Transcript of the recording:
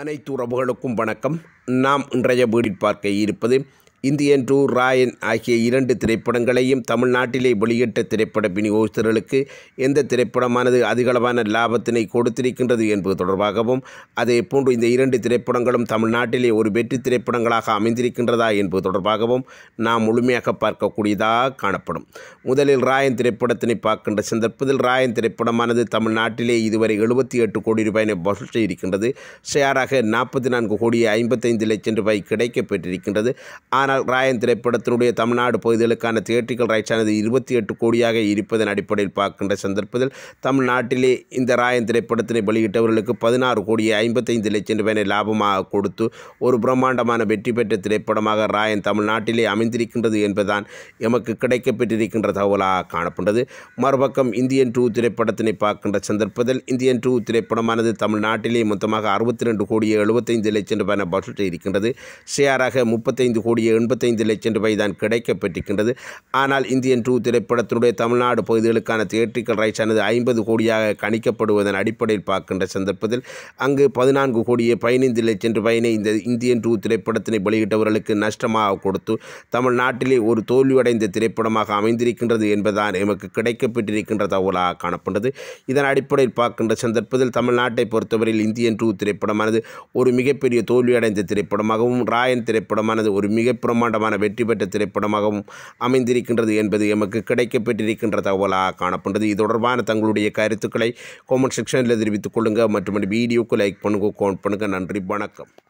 அனைத்து உறவுகளுக்கும் வணக்கம் நாம் இன்றைய வீடு பார்க்க இருப்பது இந்தியன் டூ ராயன் ஆகிய இரண்டு திரைப்படங்களையும் தமிழ்நாட்டிலே வெளியிட்ட திரைப்பட விநியோகஸ்தர்களுக்கு எந்த திரைப்படமானது அதிகளவான லாபத்தினை கொடுத்திருக்கின்றது என்பது தொடர்பாகவும் அதே போன்று இந்த இரண்டு திரைப்படங்களும் தமிழ்நாட்டிலே ஒரு வெற்றி திரைப்படங்களாக அமைந்திருக்கின்றதா என்பது தொடர்பாகவும் நாம் முழுமையாக பார்க்கக்கூடியதாக காணப்படும் முதலில் ராயன் திரைப்படத்தினை பார்க்கின்ற சந்தர்ப்பத்தில் ராயன் திரைப்படமானது தமிழ்நாட்டிலே இதுவரை எழுபத்தி எட்டு கோடி ரூபாயினை வசூல் செய்திருக்கின்றது ஷேராக நாற்பத்தி நான்கு கோடி ஐம்பத்தைந்து லட்சம் ரூபாய் கிடைக்கப்பெற்றிருக்கின்றது ஆனால் ராயன் திரைப்படத்தினுடைய தமிழ்நாடு பகுதிகளுக்கான தியேட்டிக்கல் ரைட்ஸ் ஆனது இருபத்தி எட்டு கோடியாக இருப்பதன் அடிப்படையில் பார்க்கின்ற சந்தர்ப்பத்தில் தமிழ்நாட்டிலே இந்த ராயன் திரைப்படத்தினை வெளியிட்டவர்களுக்கு பதினாறு கோடியே ஐம்பத்தைந்து லட்சம் ரூபாய் லாபமாக கொடுத்து ஒரு பிரம்மாண்டமான வெற்றி பெற்ற திரைப்படமாக ராயன் தமிழ்நாட்டிலே அமைந்திருக்கின்றது என்பதுதான் எமக்கு கிடைக்கப்பெற்றிருக்கின்ற தகவலாக காணப்படுகிறது மறுபக்கம் இந்தியன் டூ திரைப்படத்தினை பார்க்கின்ற சந்தர்ப்பத்தில் இந்தியன் டூ திரைப்படமானது தமிழ்நாட்டிலே மொத்தமாக அறுபத்தி ரெண்டு கோடியே எழுபத்தைந்து லட்சம் ரூபாய் வசூல் இருக்கின்றது ஷேராக முப்பத்தைந்து கோடியே எண்பத்தைந்து லட்சம் ரூபாய் தான் கிடைக்கப்பட்டிருக்கின்றது ஆனால் இந்தியன் டூ திரைப்படத்தினுடைய தமிழ்நாடு பகுதிகளுக்கான தியேட்டிக்கல் ரைட்ஸ் ஆனது ஐம்பது கோடியாக கணிக்கப்படுவதன் அடிப்படையில் பார்க்கின்ற சந்தர்ப்பத்தில் அங்கு பதினான்கு கோடியே பதினைந்து லட்சம் ரூபாயினை இந்த இந்தியன் டூ திரைப்படத்தினை வெளியிட்டவர்களுக்கு நஷ்டமாக கொடுத்து தமிழ்நாட்டிலே ஒரு தோல்வியடைந்த திரைப்படமாக அமைந்திருக்கின்றது என்பதான் எமக்கு கிடைக்கப்பட்டிருக்கின்ற தகவலாக காணப்பட்டது இதன் அடிப்படையில் பார்க்கின்ற சந்தர்ப்பத்தில் தமிழ்நாட்டை பொறுத்தவரையில் இந்தியன் டூ திரைப்படமானது ஒரு மிகப்பெரிய தோல்வியடைந்த திரைப்படமாகவும் ராயன் திரைப்படமானது ஒரு மிகப்பெரிய பிரம்மாண்டமான வெற்றி பெற்ற திரைப்படமாகவும் அமைந்திருக்கின்றது என்பது எமக்கு கிடைக்கப்பெற்றிருக்கின்ற தகவலாக காணப்படுகிறது இது தொடர்பான தங்களுடைய கருத்துக்களை காமெண்ட் செக்ஷனில் தெரிவித்துக் கொள்ளுங்கள் மற்றும் வீடியோக்கு லைக் பண்ணுங்க கோன் பண்ணுங்கள் நன்றி வணக்கம்